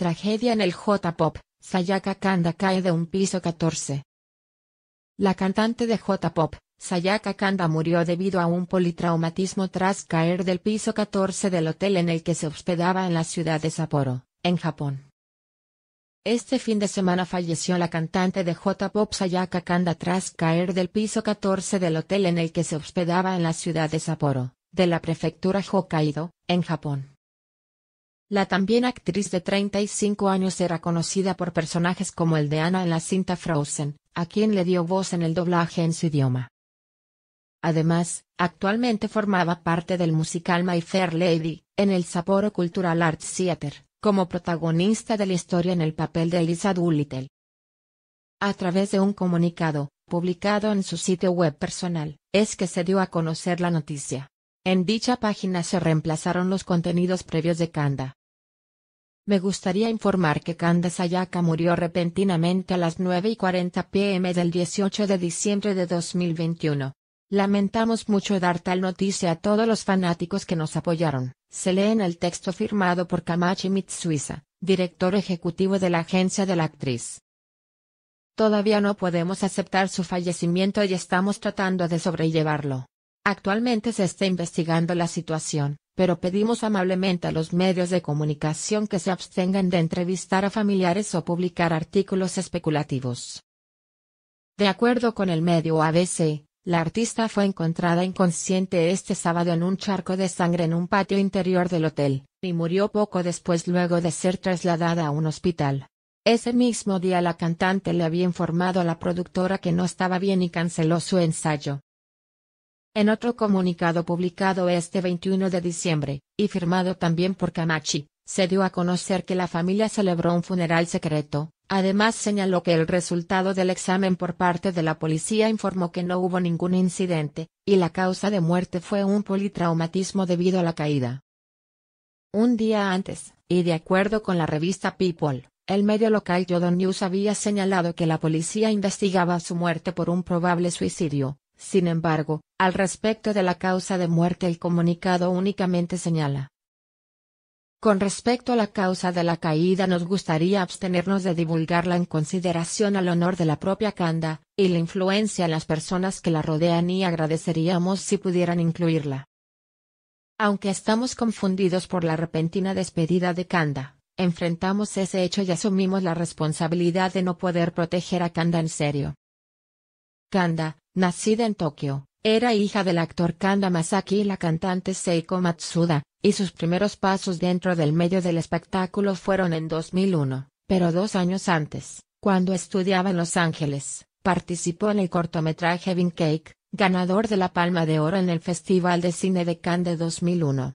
Tragedia en el J-Pop, Sayaka Kanda cae de un piso 14. La cantante de J-Pop, Sayaka Kanda murió debido a un politraumatismo tras caer del piso 14 del hotel en el que se hospedaba en la ciudad de Sapporo, en Japón. Este fin de semana falleció la cantante de J-Pop Sayaka Kanda tras caer del piso 14 del hotel en el que se hospedaba en la ciudad de Sapporo, de la prefectura Hokkaido, en Japón. La también actriz de 35 años era conocida por personajes como el de Ana en la cinta Frozen, a quien le dio voz en el doblaje en su idioma. Además, actualmente formaba parte del musical My Fair Lady, en el Sapporo Cultural Arts Theater, como protagonista de la historia en el papel de Elisa Doolittle. A través de un comunicado, publicado en su sitio web personal, es que se dio a conocer la noticia. En dicha página se reemplazaron los contenidos previos de Kanda, me gustaría informar que Kanda Ayaka murió repentinamente a las 9 y 40 pm del 18 de diciembre de 2021. Lamentamos mucho dar tal noticia a todos los fanáticos que nos apoyaron. Se lee en el texto firmado por Kamachi Mitsuisa, director ejecutivo de la agencia de la actriz. Todavía no podemos aceptar su fallecimiento y estamos tratando de sobrellevarlo. Actualmente se está investigando la situación pero pedimos amablemente a los medios de comunicación que se abstengan de entrevistar a familiares o publicar artículos especulativos. De acuerdo con el medio ABC, la artista fue encontrada inconsciente este sábado en un charco de sangre en un patio interior del hotel, y murió poco después luego de ser trasladada a un hospital. Ese mismo día la cantante le había informado a la productora que no estaba bien y canceló su ensayo. En otro comunicado publicado este 21 de diciembre, y firmado también por Camachi, se dio a conocer que la familia celebró un funeral secreto, además señaló que el resultado del examen por parte de la policía informó que no hubo ningún incidente, y la causa de muerte fue un politraumatismo debido a la caída. Un día antes, y de acuerdo con la revista People, el medio local Yodon News había señalado que la policía investigaba su muerte por un probable suicidio, sin embargo, al respecto de la causa de muerte el comunicado únicamente señala. Con respecto a la causa de la caída nos gustaría abstenernos de divulgarla en consideración al honor de la propia Kanda, y la influencia en las personas que la rodean y agradeceríamos si pudieran incluirla. Aunque estamos confundidos por la repentina despedida de Kanda, enfrentamos ese hecho y asumimos la responsabilidad de no poder proteger a Kanda en serio. Kanda, Nacida en Tokio, era hija del actor Kanda Masaki y la cantante Seiko Matsuda, y sus primeros pasos dentro del medio del espectáculo fueron en 2001, pero dos años antes, cuando estudiaba en Los Ángeles, participó en el cortometraje Vin Cake, ganador de la Palma de Oro en el Festival de Cine de Cannes de 2001.